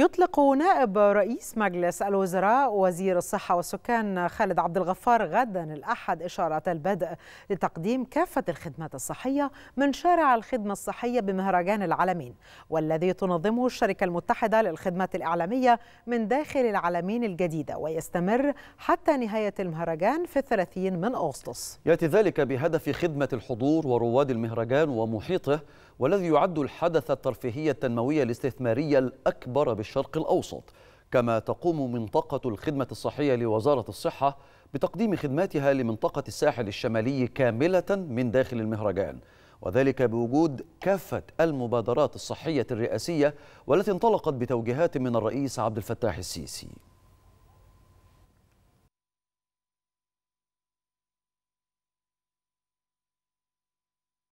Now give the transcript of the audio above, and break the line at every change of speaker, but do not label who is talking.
يطلق نائب رئيس مجلس الوزراء وزير الصحة والسكان خالد عبد الغفار غدا الأحد إشارة البدء لتقديم كافة الخدمات الصحية من شارع الخدمة الصحية بمهرجان العالمين والذي تنظمه الشركة المتحدة للخدمات الإعلامية من داخل العالمين الجديدة ويستمر حتى نهاية المهرجان في الثلاثين من أغسطس
يأتي ذلك بهدف خدمة الحضور ورواد المهرجان ومحيطه والذي يعد الحدث الترفيهي التنموي الاستثماري الأكبر بالشرق الأوسط كما تقوم منطقة الخدمة الصحية لوزارة الصحة بتقديم خدماتها لمنطقة الساحل الشمالي كاملة من داخل المهرجان وذلك بوجود كافة المبادرات الصحية الرئاسية والتي انطلقت بتوجيهات من الرئيس عبد الفتاح السيسي